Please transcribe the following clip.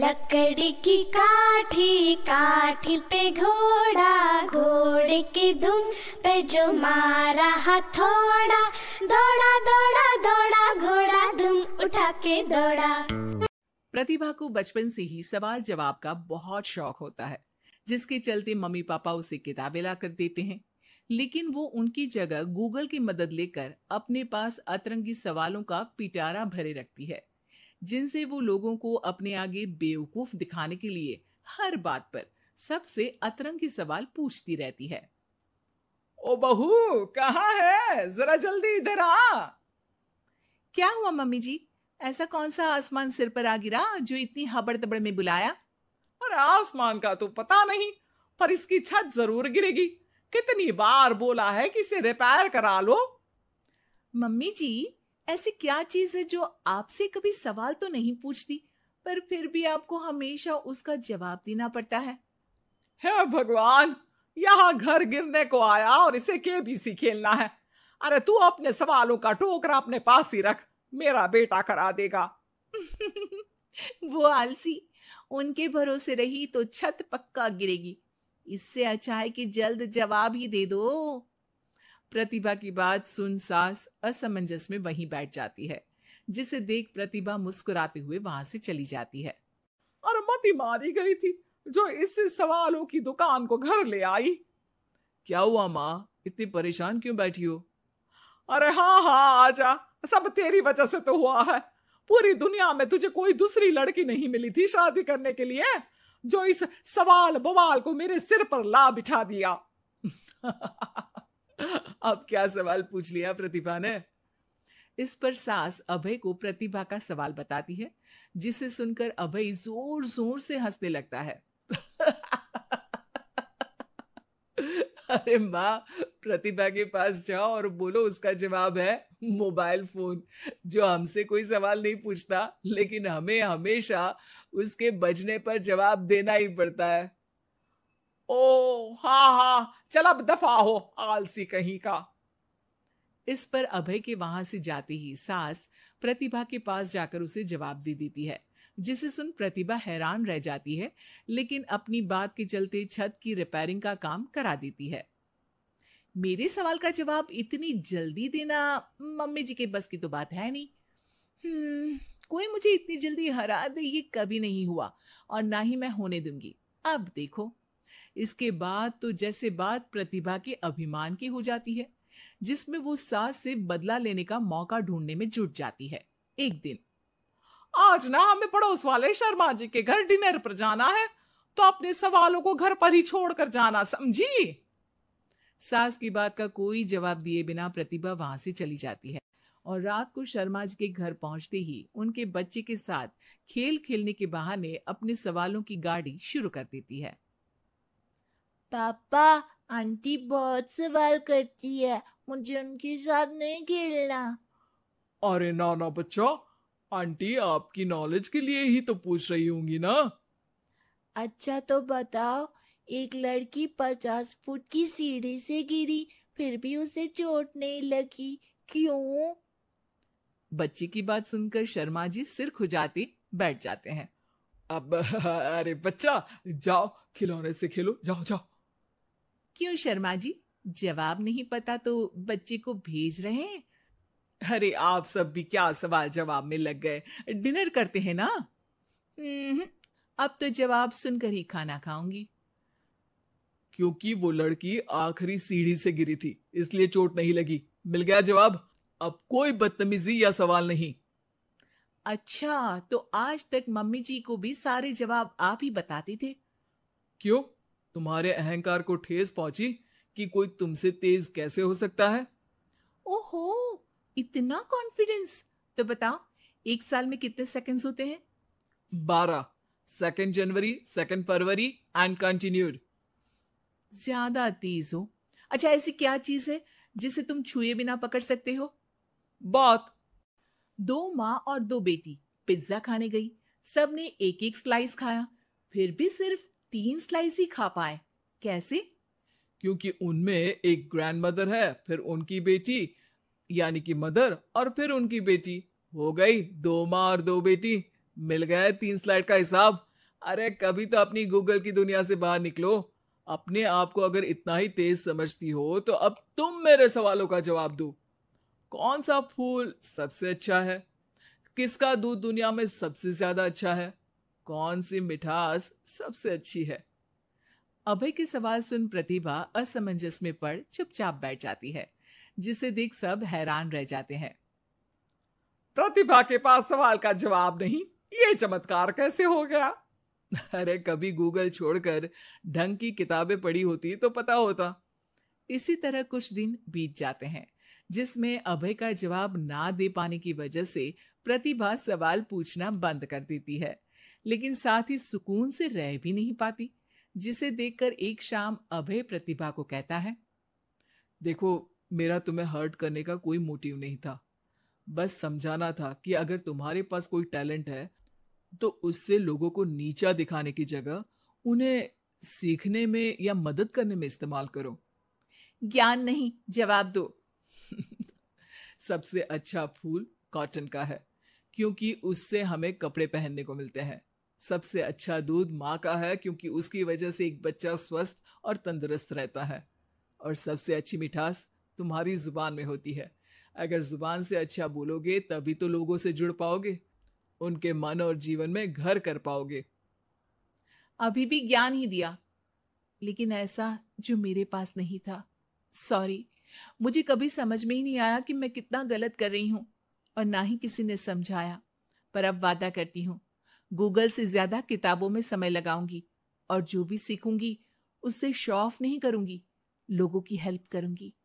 लकड़ी की काठी काठी पे घोड़ा घोड़े की धुन पे जो मारा हथौड़ा दौड़ा दौड़ा दौड़ा घोड़ा धुन उठा के दौड़ा प्रतिभा को बचपन से ही सवाल जवाब का बहुत शौक होता है जिसके चलते मम्मी पापा उसे किताबें ला कर देते हैं लेकिन वो उनकी जगह गूगल की मदद लेकर अपने पास अतरंगी सवालों का पिटारा भरे रखती है जिनसे वो लोगों को अपने आगे बेवकूफ दिखाने के लिए हर बात पर सबसे अतरंगी सवाल पूछती रहती है ओ बहू कहा है जरा जल्दी इधर आ क्या हुआ मम्मी जी ऐसा कौन सा आसमान सिर पर आ गिरा जो इतनी हबड़ तबड़ में बुलाया अरे आसमान का तो पता नहीं पर इसकी छत जरूर गिरेगी कितनी बार बोला है कि इसे रिपेयर करा लो मम्मी जी ऐसी क्या चीज है जो आपसे कभी सवाल तो नहीं पूछती पर फिर भी आपको हमेशा उसका जवाब देना पड़ता है हे भगवान यहाँ घर गिरने को आया और इसे के खेलना है अरे तू अपने सवालों का टोकरा अपने पास ही रख मेरा बेटा करा देगा वो आलसी उनके भरोसे रही तो छत पक्का गिरेगी इससे अच्छा है कि जल्द जवाब ही दे दो प्रतिभा की बात सुन सास असमंजस में वहीं बैठ जाती है जिसे देख प्रतिभा मुस्कुराते हुए वहां से चली जाती है और मती मारी गई थी जो इस सवालों की दुकान को घर ले आई क्या हुआ माँ इतनी परेशान क्यों बैठी हो अरे हाँ हाँ आजा सब तेरी वजह से तो हुआ है पूरी दुनिया में तुझे कोई दूसरी लड़की नहीं मिली थी शादी करने के लिए जो इस सवाल बवाल को मेरे सिर पर ला बिठा दिया अब क्या सवाल पूछ लिया प्रतिभा ने इस पर सास अभय को प्रतिभा का सवाल बताती है जिसे सुनकर अभय जोर जोर से हंसने लगता है अरे माँ प्रतिभा के पास जाओ और बोलो उसका जवाब है मोबाइल फोन जो हमसे कोई सवाल नहीं पूछता लेकिन हमें हमेशा उसके बजने पर जवाब देना ही पड़ता है हा हा चल अब दफा हो आलसी कहीं का इस पर अभय के वहां से जाते ही सास प्रतिभा के पास जाकर उसे जवाब दे देती है जिसे सुन प्रतिभा हैरान रह जाती है लेकिन अपनी बात के चलते छत की रिपेयरिंग का काम करा देती है मेरे सवाल का जवाब इतनी जल्दी देना मम्मी जी के बस की तो बात है नहीं हम्म कोई मुझे इतनी जल्दी हरा दे ये कभी नहीं हुआ और ना ही मैं होने दूंगी अब देखो इसके बाद तो जैसे बात प्रतिभा के अभिमान की हो जाती है जिसमें वो सास से बदला लेने का मौका ढूंढने में जुट जाती है एक दिन आज ना हमें पड़ोस वाले शर्मा जी के घर डिनर पर जाना है तो अपने सवालों को घर पर ही छोड़कर जाना समझी सास की बात का कोई जवाब दिए बिना प्रतिभा वहां से चली जाती है और रात को शर्मा जी के घर पहुंचते ही उनके बच्चे के साथ खेल खेलने के बहाने अपने सवालों की गाड़ी शुरू कर देती है पापा आंटी बहुत सवाल करती है मुझे उनके साथ नहीं खेलना अरे ना ना बच्चा आंटी आपकी नॉलेज के लिए ही तो पूछ रही होंगी ना अच्छा तो बताओ एक लड़की पचास फुट की सीढ़ी से गिरी फिर भी उसे चोट नहीं लगी क्यों बच्ची की बात सुनकर शर्मा जी सिर खुजाती बैठ जाते हैं अब अरे बच्चा जाओ खिलौने से खेलो जाओ जाओ क्यों शर्मा जी जवाब नहीं पता तो बच्चे को भेज रहे हैं अरे आप सब भी क्या सवाल जवाब में लग गए डिनर करते हैं ना हम्म, अब तो जवाब सुनकर ही खाना खाऊंगी क्योंकि वो लड़की आखिरी सीढ़ी से गिरी थी इसलिए चोट नहीं लगी मिल गया जवाब अब कोई बदतमीजी या सवाल नहीं अच्छा तो आज तक मम्मी जी को भी सारे जवाब आप ही बताते थे क्यों तुम्हारे अहंकार को ठेस पहुंची कि कोई तुमसे तेज कैसे हो सकता है ओहो इतना कॉन्फिडेंस तो बताओ एक साल में कितने सेकंड्स होते हैं बारह सेकेंड जनवरी सेकेंड फरवरी एंड कंटिन्यूड ज्यादा तेज हो अच्छा ऐसी क्या चीज है जिसे तुम छुए बिना पकड़ सकते हो बहुत दो माँ और दो बेटी पिज्जा खाने गई सबने एक एक स्लाइस खाया फिर भी सिर्फ तीन स्लाइस ही खा पाए कैसे क्योंकि उनमें एक ग्रैंड मदर है फिर उनकी बेटी यानी कि मदर और फिर उनकी बेटी हो गई दो माँ और दो बेटी मिल गया तीन स्लाइड का हिसाब अरे कभी तो अपनी गूगल की दुनिया से बाहर निकलो अपने आप को अगर इतना ही तेज समझती हो तो अब तुम मेरे सवालों का जवाब दो कौन सा फूल सबसे अच्छा है किसका दूध दुनिया में सबसे ज्यादा अच्छा है कौन सी मिठास सबसे अच्छी है अभय के सवाल सुन प्रतिभा असमंजस में पड़ चुपचाप बैठ जाती है जिसे देख सब हैरान रह जाते हैं प्रतिभा के पास सवाल का जवाब नहीं ये चमत्कार कैसे हो गया अरे कभी गूगल छोड़कर ढंग की किताबें पढ़ी होती तो पता होता इसी तरह कुछ दिन बीत जाते हैं जिसमें अभय का जवाब ना दे पाने की वजह से प्रतिभा सवाल पूछना बंद कर देती है लेकिन साथ ही सुकून से रह भी नहीं पाती जिसे देखकर एक शाम अभय प्रतिभा को कहता है देखो मेरा तुम्हें हर्ट करने का कोई मोटिव नहीं था बस समझाना था कि अगर तुम्हारे पास कोई टैलेंट है तो उससे लोगों को नीचा दिखाने की जगह उन्हें सीखने में या मदद करने में इस्तेमाल करो ज्ञान नहीं जवाब दो सबसे अच्छा फूल कॉटन का है क्योंकि उससे हमें कपड़े पहनने को मिलते हैं सबसे अच्छा दूध माँ का है क्योंकि उसकी वजह से एक बच्चा स्वस्थ और तंदुरुस्त रहता है और सबसे अच्छी मिठास तुम्हारी जुबान में होती है अगर जुबान से अच्छा बोलोगे तभी तो लोगों से जुड़ पाओगे उनके मन और जीवन में घर कर पाओगे अभी भी ज्ञान ही दिया लेकिन ऐसा जो मेरे पास नहीं था सॉरी मुझे कभी समझ में ही नहीं आया कि मैं कितना गलत कर रही हूँ और ना ही किसी ने समझाया पर अब वादा करती हूँ गूगल से ज्यादा किताबों में समय लगाऊंगी और जो भी सीखूंगी उससे शो ऑफ नहीं करूंगी लोगों की हेल्प करूंगी